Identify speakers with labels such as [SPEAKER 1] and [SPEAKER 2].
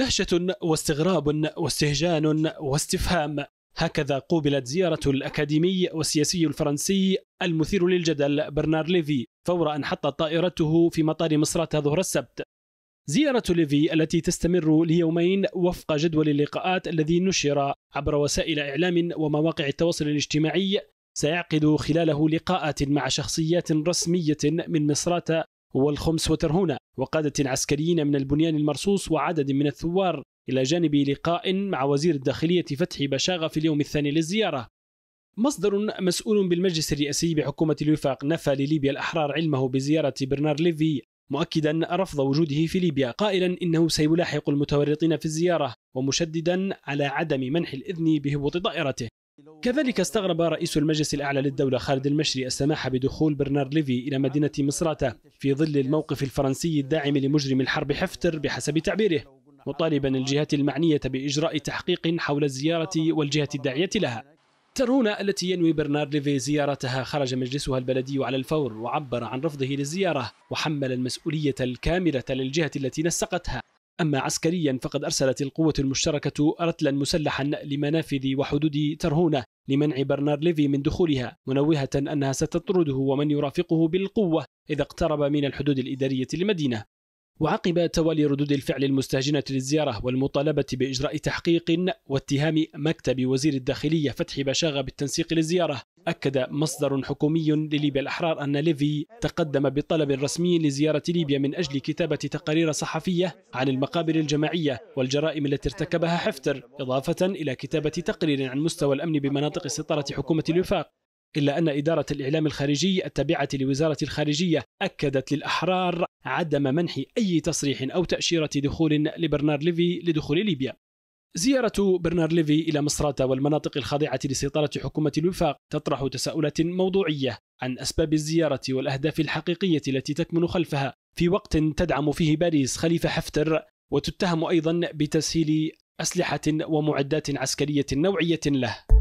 [SPEAKER 1] دهشة واستغراب واستهجان واستفهام هكذا قوبلت زيارة الأكاديمي والسياسي الفرنسي المثير للجدل برنار ليفي فور أن حطت طائرته في مطار مصراتة ظهر السبت زيارة ليفي التي تستمر ليومين وفق جدول اللقاءات الذي نشر عبر وسائل إعلام ومواقع التواصل الاجتماعي سيعقد خلاله لقاءات مع شخصيات رسمية من مصراتة والخمس وترهونة وقادة عسكريين من البنيان المرصوص وعدد من الثوار إلى جانب لقاء مع وزير الداخلية فتحي بشاغة في اليوم الثاني للزيارة مصدر مسؤول بالمجلس الرئاسي بحكومة الوفاق نفى لليبيا الأحرار علمه بزيارة برنار ليفي مؤكدا رفض وجوده في ليبيا قائلا انه سيلاحق المتورطين في الزياره ومشددا على عدم منح الاذن بهبوط طائرته كذلك استغرب رئيس المجلس الأعلى للدولة خالد المشري السماح بدخول برنارد ليفي إلى مدينة مصراتة في ظل الموقف الفرنسي الداعم لمجرم الحرب حفتر بحسب تعبيره مطالبا الجهات المعنية بإجراء تحقيق حول الزيارة والجهة الداعية لها ترونا التي ينوي برنارد ليفي زيارتها خرج مجلسها البلدي على الفور وعبر عن رفضه للزيارة وحمل المسؤولية الكاملة للجهة التي نسقتها أما عسكريا فقد أرسلت القوة المشتركة رتلا مسلحا لمنافذ وحدود ترهونة لمنع برنار ليفي من دخولها منوهة أنها ستطرده ومن يرافقه بالقوة إذا اقترب من الحدود الإدارية للمدينة وعقب توالي ردود الفعل المستهجنة للزيارة والمطالبة بإجراء تحقيق واتهام مكتب وزير الداخلية فتحي بشاغة بالتنسيق للزيارة أكد مصدر حكومي لليبيا الأحرار أن ليفي تقدم بطلب رسمي لزيارة ليبيا من أجل كتابة تقارير صحفية عن المقابر الجماعية والجرائم التي ارتكبها حفتر إضافة إلى كتابة تقرير عن مستوى الأمن بمناطق سيطرة حكومة الوفاق إلا أن إدارة الإعلام الخارجي التابعة لوزارة الخارجية أكدت للأحرار عدم منح أي تصريح أو تأشيرة دخول لبرنار ليفي لدخول ليبيا زيارة برنار ليفي إلى مصراتة والمناطق الخاضعة لسيطرة حكومة الوفاق تطرح تساؤلات موضوعية عن أسباب الزيارة والأهداف الحقيقية التي تكمن خلفها في وقت تدعم فيه باريس خليفة حفتر وتتهم أيضا بتسهيل أسلحة ومعدات عسكرية نوعية له